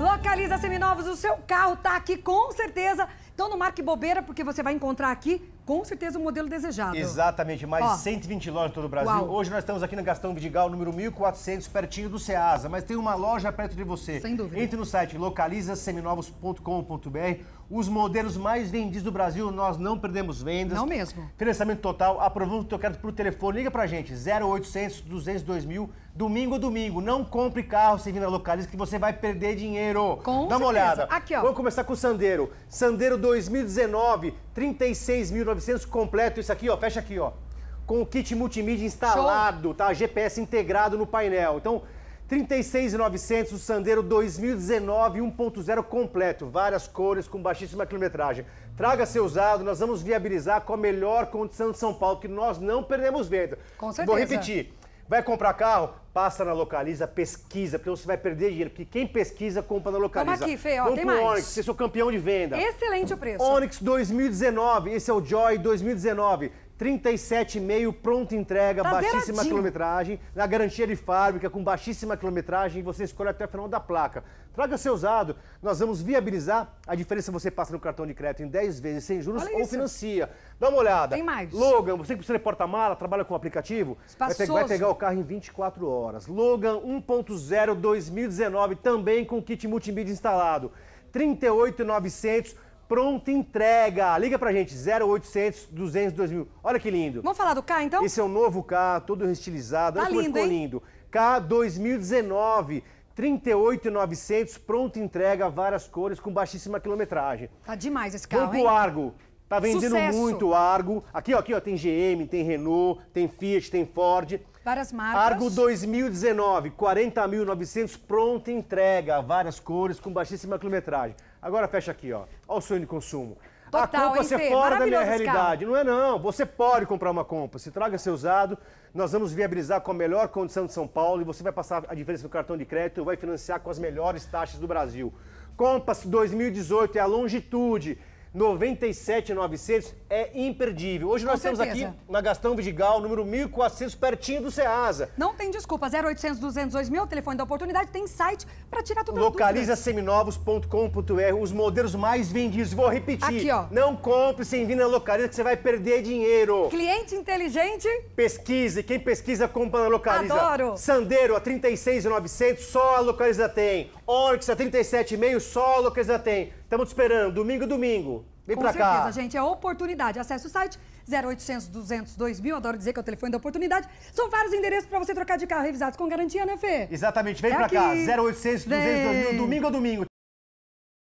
Localiza Seminovos, o seu carro tá aqui com certeza. Então não marque bobeira, porque você vai encontrar aqui com certeza o modelo desejado. Exatamente, mais Ó. 120 lojas em todo o Brasil. Uau. Hoje nós estamos aqui na Gastão Vidigal, número 1400, pertinho do Ceasa, mas tem uma loja perto de você. Sem dúvida. Entre no site localizaseminovos.com.br. Os modelos mais vendidos do Brasil, nós não perdemos vendas. Não mesmo. Financiamento total, aprovamos o teu crédito por telefone. Liga pra gente, 0800 202 mil, domingo a domingo. Não compre carro sem vir na Localiza, que você vai perder dinheiro. Com Dá certeza. uma olhada. Aqui, ó. Vamos começar com o Sandeiro. Sandeiro 2019, 36.900 completo isso aqui, ó. Fecha aqui, ó. Com o kit multimídia instalado, Show. tá? GPS integrado no painel. Então, 36.900, o Sandero 2019 1.0 completo. Várias cores, com baixíssima quilometragem. Traga seu usado, nós vamos viabilizar com a melhor condição de São Paulo, que nós não perdemos venda. Com certeza. Vou repetir. Vai comprar carro? Passa na Localiza, pesquisa, porque você vai perder dinheiro. Porque quem pesquisa, compra na Localiza. Vamos aqui, Fê, ó, tem mais. Onix, você é o campeão de venda. Excelente o preço. Onix 2019, esse é o Joy 2019. 37,5 pronta entrega, tá baixíssima zeradinho. quilometragem, na garantia de fábrica, com baixíssima quilometragem, você escolhe até o final da placa. Traga seu usado, nós vamos viabilizar a diferença você passa no cartão de crédito em 10 vezes sem juros Olha ou isso. financia. Dá uma olhada. Tem mais. Logan, você que precisa de porta-mala, trabalha com aplicativo, vai pegar, vai pegar, o carro em 24 horas. Logan 1.0 2019, também com kit multimídia instalado. 38,900 pronta entrega. Liga pra gente, 0800 200 2000. Olha que lindo. Vamos falar do K, então? Esse é o novo K, todo restilizado. Tá Olha lindo, ficou hein? lindo. K 2019. 38,900, pronta entrega, várias cores, com baixíssima quilometragem. Tá demais esse carro, Vamos pro Argo. Tá vendendo Sucesso. muito Argo. Aqui, ó, aqui, ó, tem GM, tem Renault, tem Fiat, tem Ford. Várias marcas. Argo 2019, 40.900, pronta entrega, várias cores, com baixíssima quilometragem. Agora fecha aqui, ó. Olha o sonho de consumo. Total, a é fora da minha realidade. Não é não, você pode comprar uma Compass. Se traga seu usado, nós vamos viabilizar com a melhor condição de São Paulo e você vai passar a diferença no cartão de crédito e vai financiar com as melhores taxas do Brasil. Compass 2018 é a longitude, 97900 é imperdível. Hoje Com nós certeza. aqui na Gastão Vidigal, número 1400, pertinho do Ceasa. Não tem desculpa, 0800 200 mil, telefone da oportunidade, tem site para tirar tudo Localiza seminovos.com.br, os modelos mais vendidos. Vou repetir. Aqui, ó. Não compre sem vir na Localiza que você vai perder dinheiro. Cliente inteligente? Pesquise, quem pesquisa compra na Localiza. Adoro. Sandeiro a 36900, só a Localiza tem. Orix a 37,5, só a Localiza tem. Estamos te esperando, domingo, domingo. Vem Com pra certeza, cá. gente, é oportunidade. Acesse o site 0800 200 2000, adoro dizer que é o telefone da oportunidade. São vários endereços para você trocar de carro revisados com garantia, né, Fê? Exatamente, vem é pra aqui. cá, 0800 200 2000, domingo ou domingo.